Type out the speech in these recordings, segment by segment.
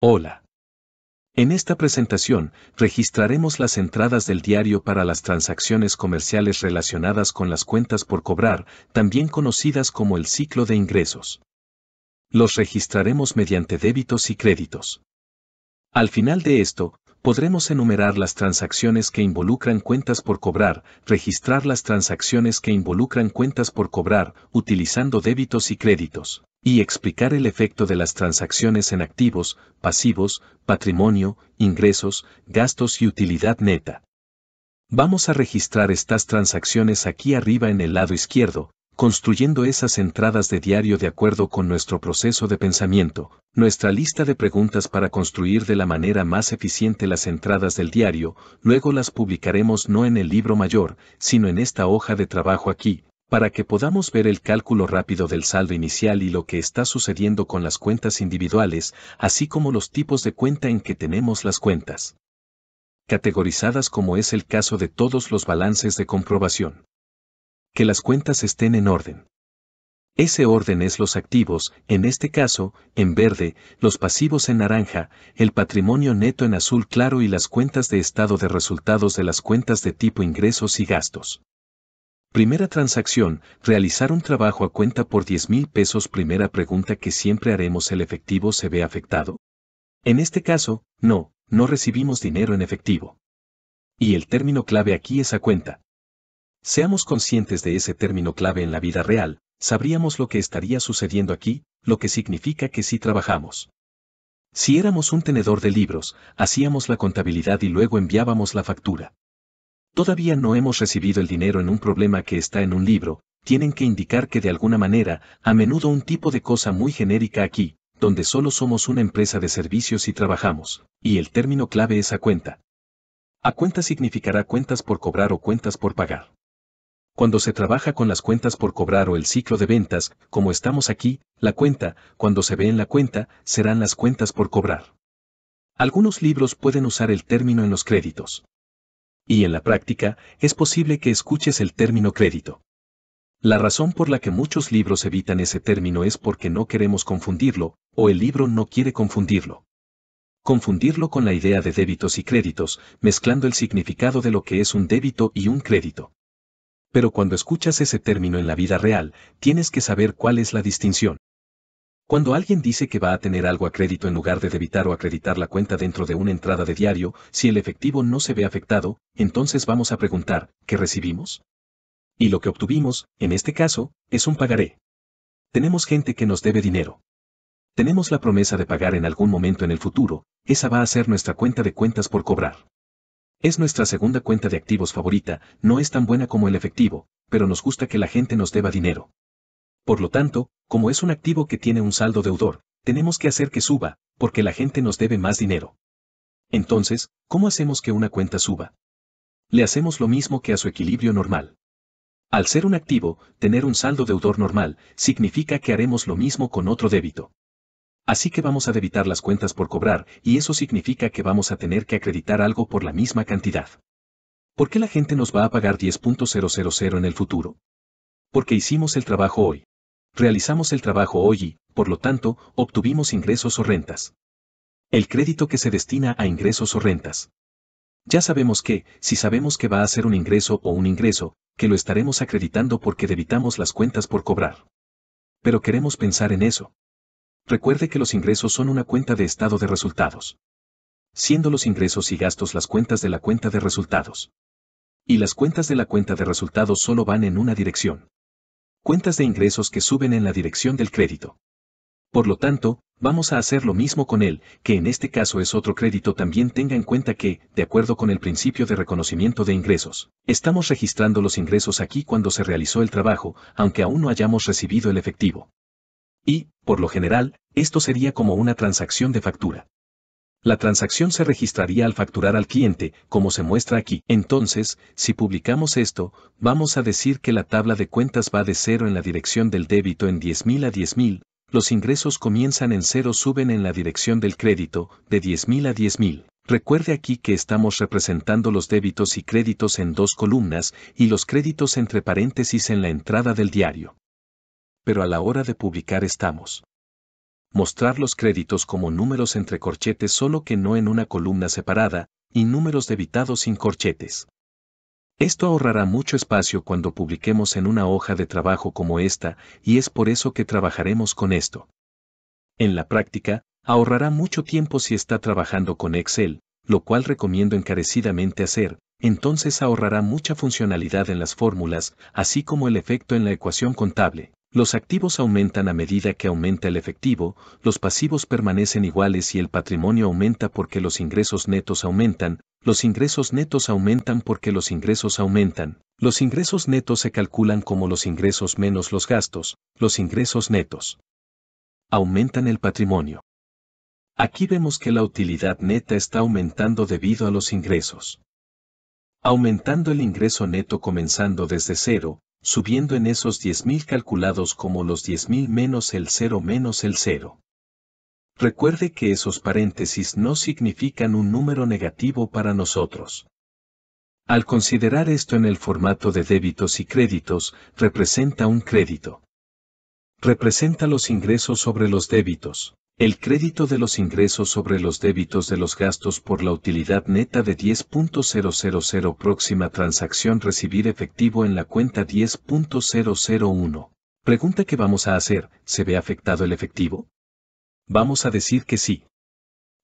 Hola. En esta presentación, registraremos las entradas del diario para las transacciones comerciales relacionadas con las cuentas por cobrar, también conocidas como el ciclo de ingresos. Los registraremos mediante débitos y créditos. Al final de esto, podremos enumerar las transacciones que involucran cuentas por cobrar, registrar las transacciones que involucran cuentas por cobrar, utilizando débitos y créditos, y explicar el efecto de las transacciones en activos, pasivos, patrimonio, ingresos, gastos y utilidad neta. Vamos a registrar estas transacciones aquí arriba en el lado izquierdo, construyendo esas entradas de diario de acuerdo con nuestro proceso de pensamiento, nuestra lista de preguntas para construir de la manera más eficiente las entradas del diario, luego las publicaremos no en el libro mayor, sino en esta hoja de trabajo aquí, para que podamos ver el cálculo rápido del saldo inicial y lo que está sucediendo con las cuentas individuales, así como los tipos de cuenta en que tenemos las cuentas. Categorizadas como es el caso de todos los balances de comprobación que las cuentas estén en orden. Ese orden es los activos, en este caso, en verde, los pasivos en naranja, el patrimonio neto en azul claro y las cuentas de estado de resultados de las cuentas de tipo ingresos y gastos. Primera transacción, realizar un trabajo a cuenta por 10 mil pesos. Primera pregunta que siempre haremos, ¿el efectivo se ve afectado? En este caso, no, no recibimos dinero en efectivo. Y el término clave aquí es a cuenta. Seamos conscientes de ese término clave en la vida real, sabríamos lo que estaría sucediendo aquí, lo que significa que sí trabajamos. Si éramos un tenedor de libros, hacíamos la contabilidad y luego enviábamos la factura. Todavía no hemos recibido el dinero en un problema que está en un libro, tienen que indicar que de alguna manera, a menudo un tipo de cosa muy genérica aquí, donde solo somos una empresa de servicios y trabajamos, y el término clave es a cuenta. A cuenta significará cuentas por cobrar o cuentas por pagar. Cuando se trabaja con las cuentas por cobrar o el ciclo de ventas, como estamos aquí, la cuenta, cuando se ve en la cuenta, serán las cuentas por cobrar. Algunos libros pueden usar el término en los créditos. Y en la práctica, es posible que escuches el término crédito. La razón por la que muchos libros evitan ese término es porque no queremos confundirlo, o el libro no quiere confundirlo. Confundirlo con la idea de débitos y créditos, mezclando el significado de lo que es un débito y un crédito pero cuando escuchas ese término en la vida real, tienes que saber cuál es la distinción. Cuando alguien dice que va a tener algo a crédito en lugar de debitar o acreditar la cuenta dentro de una entrada de diario, si el efectivo no se ve afectado, entonces vamos a preguntar, ¿qué recibimos? Y lo que obtuvimos, en este caso, es un pagaré. Tenemos gente que nos debe dinero. Tenemos la promesa de pagar en algún momento en el futuro, esa va a ser nuestra cuenta de cuentas por cobrar. Es nuestra segunda cuenta de activos favorita, no es tan buena como el efectivo, pero nos gusta que la gente nos deba dinero. Por lo tanto, como es un activo que tiene un saldo deudor, tenemos que hacer que suba, porque la gente nos debe más dinero. Entonces, ¿cómo hacemos que una cuenta suba? Le hacemos lo mismo que a su equilibrio normal. Al ser un activo, tener un saldo deudor normal, significa que haremos lo mismo con otro débito. Así que vamos a debitar las cuentas por cobrar, y eso significa que vamos a tener que acreditar algo por la misma cantidad. ¿Por qué la gente nos va a pagar 10.000 en el futuro? Porque hicimos el trabajo hoy. Realizamos el trabajo hoy y, por lo tanto, obtuvimos ingresos o rentas. El crédito que se destina a ingresos o rentas. Ya sabemos que, si sabemos que va a ser un ingreso o un ingreso, que lo estaremos acreditando porque debitamos las cuentas por cobrar. Pero queremos pensar en eso. Recuerde que los ingresos son una cuenta de estado de resultados. Siendo los ingresos y gastos las cuentas de la cuenta de resultados. Y las cuentas de la cuenta de resultados solo van en una dirección. Cuentas de ingresos que suben en la dirección del crédito. Por lo tanto, vamos a hacer lo mismo con él, que en este caso es otro crédito también tenga en cuenta que, de acuerdo con el principio de reconocimiento de ingresos, estamos registrando los ingresos aquí cuando se realizó el trabajo, aunque aún no hayamos recibido el efectivo y, por lo general, esto sería como una transacción de factura. La transacción se registraría al facturar al cliente, como se muestra aquí. Entonces, si publicamos esto, vamos a decir que la tabla de cuentas va de cero en la dirección del débito en 10.000 a 10.000, los ingresos comienzan en cero suben en la dirección del crédito, de 10.000 a 10.000. Recuerde aquí que estamos representando los débitos y créditos en dos columnas y los créditos entre paréntesis en la entrada del diario pero a la hora de publicar estamos. Mostrar los créditos como números entre corchetes solo que no en una columna separada, y números debitados sin corchetes. Esto ahorrará mucho espacio cuando publiquemos en una hoja de trabajo como esta, y es por eso que trabajaremos con esto. En la práctica, ahorrará mucho tiempo si está trabajando con Excel, lo cual recomiendo encarecidamente hacer, entonces ahorrará mucha funcionalidad en las fórmulas, así como el efecto en la ecuación contable. Los activos aumentan a medida que aumenta el efectivo, los pasivos permanecen iguales y el patrimonio aumenta porque los ingresos netos aumentan, los ingresos netos aumentan porque los ingresos aumentan, los ingresos netos se calculan como los ingresos menos los gastos, los ingresos netos aumentan el patrimonio. Aquí vemos que la utilidad neta está aumentando debido a los ingresos aumentando el ingreso neto comenzando desde cero, subiendo en esos 10.000 calculados como los 10.000 menos el 0 menos el 0. Recuerde que esos paréntesis no significan un número negativo para nosotros. Al considerar esto en el formato de débitos y créditos, representa un crédito. Representa los ingresos sobre los débitos. El crédito de los ingresos sobre los débitos de los gastos por la utilidad neta de 10.000 próxima transacción recibir efectivo en la cuenta 10.001. Pregunta que vamos a hacer, ¿se ve afectado el efectivo? Vamos a decir que sí.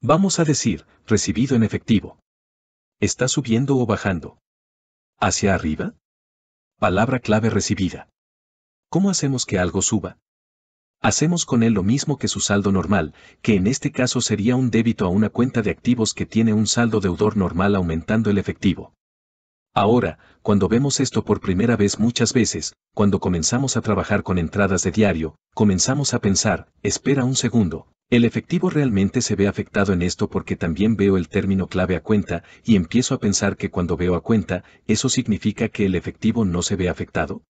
Vamos a decir, recibido en efectivo. ¿Está subiendo o bajando? ¿Hacia arriba? Palabra clave recibida. ¿Cómo hacemos que algo suba? Hacemos con él lo mismo que su saldo normal, que en este caso sería un débito a una cuenta de activos que tiene un saldo deudor normal aumentando el efectivo. Ahora, cuando vemos esto por primera vez muchas veces, cuando comenzamos a trabajar con entradas de diario, comenzamos a pensar, espera un segundo, el efectivo realmente se ve afectado en esto porque también veo el término clave a cuenta y empiezo a pensar que cuando veo a cuenta, eso significa que el efectivo no se ve afectado.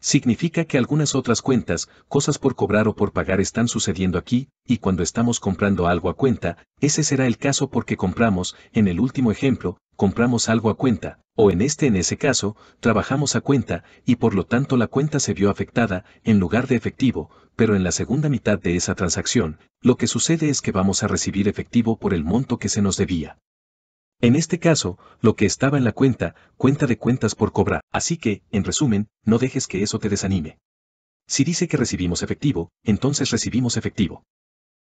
Significa que algunas otras cuentas, cosas por cobrar o por pagar están sucediendo aquí, y cuando estamos comprando algo a cuenta, ese será el caso porque compramos, en el último ejemplo, compramos algo a cuenta, o en este en ese caso, trabajamos a cuenta, y por lo tanto la cuenta se vio afectada, en lugar de efectivo, pero en la segunda mitad de esa transacción, lo que sucede es que vamos a recibir efectivo por el monto que se nos debía. En este caso, lo que estaba en la cuenta, cuenta de cuentas por cobra. Así que, en resumen, no dejes que eso te desanime. Si dice que recibimos efectivo, entonces recibimos efectivo.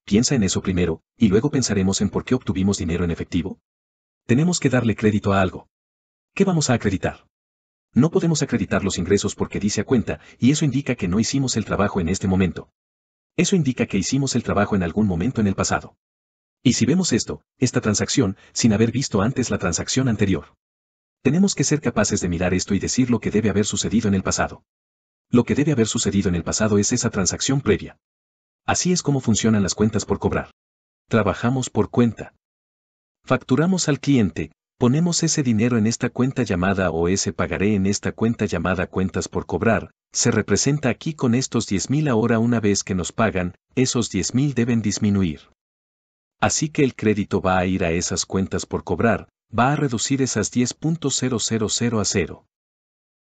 Piensa en eso primero, y luego pensaremos en por qué obtuvimos dinero en efectivo. Tenemos que darle crédito a algo. ¿Qué vamos a acreditar? No podemos acreditar los ingresos porque dice a cuenta, y eso indica que no hicimos el trabajo en este momento. Eso indica que hicimos el trabajo en algún momento en el pasado. Y si vemos esto, esta transacción, sin haber visto antes la transacción anterior. Tenemos que ser capaces de mirar esto y decir lo que debe haber sucedido en el pasado. Lo que debe haber sucedido en el pasado es esa transacción previa. Así es como funcionan las cuentas por cobrar. Trabajamos por cuenta. Facturamos al cliente, ponemos ese dinero en esta cuenta llamada o ese pagaré en esta cuenta llamada cuentas por cobrar, se representa aquí con estos 10.000 ahora una vez que nos pagan, esos 10.000 deben disminuir. Así que el crédito va a ir a esas cuentas por cobrar, va a reducir esas 10.000 a cero.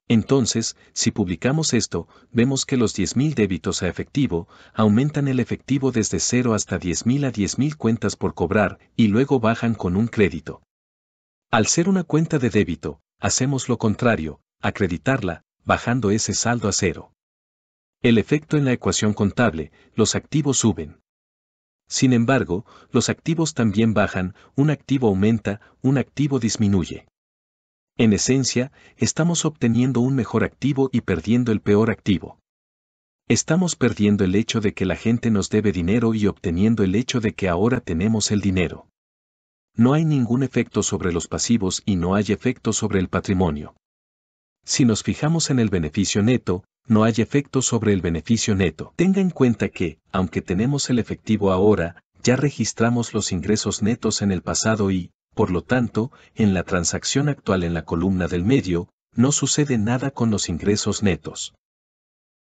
Entonces, si publicamos esto, vemos que los 10.000 débitos a efectivo aumentan el efectivo desde 0 hasta 10.000 a 10.000 cuentas por cobrar y luego bajan con un crédito. Al ser una cuenta de débito, hacemos lo contrario, acreditarla, bajando ese saldo a cero. El efecto en la ecuación contable, los activos suben. Sin embargo, los activos también bajan, un activo aumenta, un activo disminuye. En esencia, estamos obteniendo un mejor activo y perdiendo el peor activo. Estamos perdiendo el hecho de que la gente nos debe dinero y obteniendo el hecho de que ahora tenemos el dinero. No hay ningún efecto sobre los pasivos y no hay efecto sobre el patrimonio. Si nos fijamos en el beneficio neto, no hay efecto sobre el beneficio neto. Tenga en cuenta que, aunque tenemos el efectivo ahora, ya registramos los ingresos netos en el pasado y, por lo tanto, en la transacción actual en la columna del medio, no sucede nada con los ingresos netos.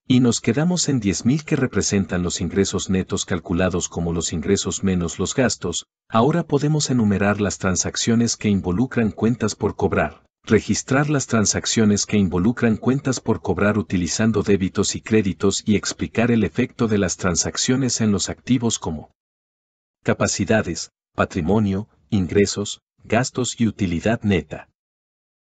Y nos quedamos en 10.000 que representan los ingresos netos calculados como los ingresos menos los gastos, ahora podemos enumerar las transacciones que involucran cuentas por cobrar registrar las transacciones que involucran cuentas por cobrar utilizando débitos y créditos y explicar el efecto de las transacciones en los activos como capacidades, patrimonio, ingresos, gastos y utilidad neta.